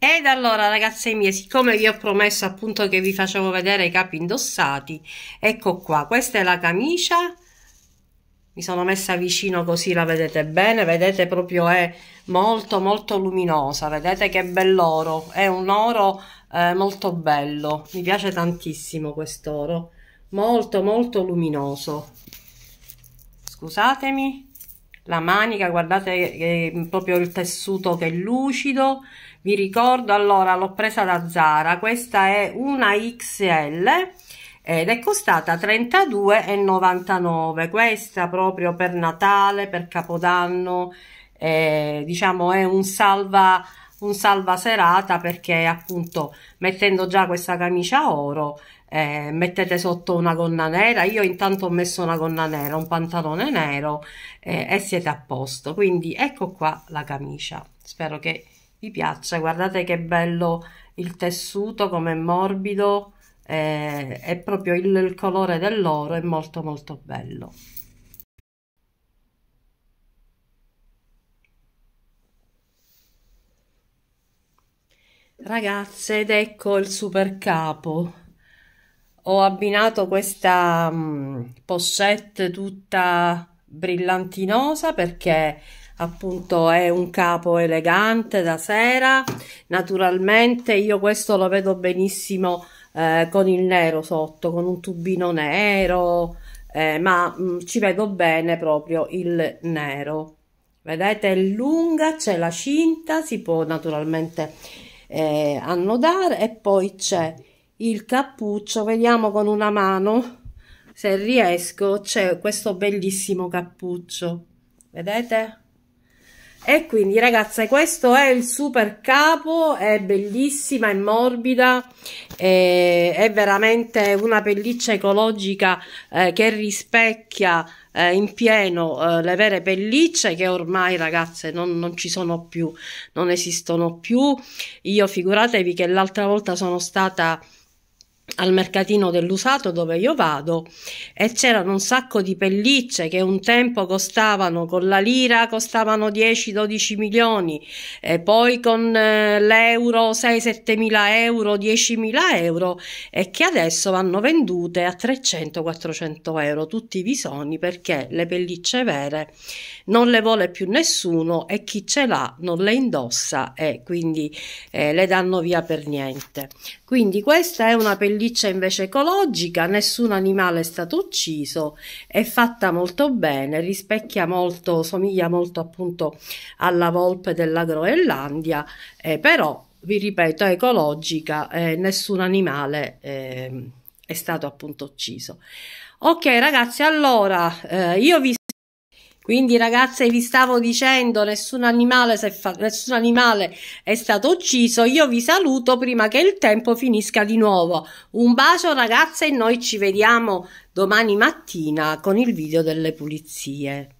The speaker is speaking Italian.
Ed allora ragazze mie, siccome vi ho promesso appunto che vi facevo vedere i capi indossati, ecco qua, questa è la camicia, mi sono messa vicino così la vedete bene, vedete proprio è molto molto luminosa, vedete che bell'oro, è un oro eh, molto bello, mi piace tantissimo quest'oro, molto molto luminoso, scusatemi, la manica guardate è proprio il tessuto che è lucido vi ricordo allora l'ho presa da Zara questa è una XL ed è costata 32,99 questa proprio per Natale per Capodanno eh, diciamo è un salva un salva serata perché appunto mettendo già questa camicia oro eh, mettete sotto una gonna nera io intanto ho messo una gonna nera un pantalone nero eh, e siete a posto quindi ecco qua la camicia spero che vi piaccia guardate che bello il tessuto come morbido eh, è proprio il, il colore dell'oro è molto molto bello ragazze ed ecco il super capo ho abbinato questa mh, mm, pochette tutta brillantinosa perché appunto è un capo elegante da sera naturalmente io questo lo vedo benissimo eh, con il nero sotto con un tubino nero eh, ma mh, mm, ci vedo bene proprio il nero vedete è lunga c'è la cinta si può naturalmente eh, annodare e poi c'è il cappuccio vediamo con una mano se riesco c'è questo bellissimo cappuccio vedete e quindi ragazze questo è il super capo è bellissima è morbida è, è veramente una pelliccia ecologica eh, che rispecchia eh, in pieno eh, le vere pellicce che ormai ragazze non, non, ci sono più non esistono più io figuratevi che l'altra volta sono stata al mercatino dell'usato dove io vado e c'erano un sacco di pellicce che un tempo costavano con la lira costavano 10-12 milioni e poi con eh, l'euro 6-7 mila euro 10 mila euro e che adesso vanno vendute a 300-400 euro tutti i visoni perché le pellicce vere non le vuole più nessuno e chi ce l'ha non le indossa e quindi eh, le danno via per niente quindi questa è una pelliccia pelliccia invece ecologica, nessun animale è stato ucciso, è fatta molto bene, rispecchia molto, somiglia molto appunto alla volpe della Groenlandia, eh, però vi ripeto è ecologica, eh, nessun animale ehm, è stato appunto ucciso. Ok ragazzi, allora eh, io vi quindi ragazze vi stavo dicendo nessun animale, fa- nessun animale è stato ucciso. Io vi saluto prima che il tempo finisca di nuovo. Un bacio ragazze e noi ci vediamo domani mattina con il video delle pulizie.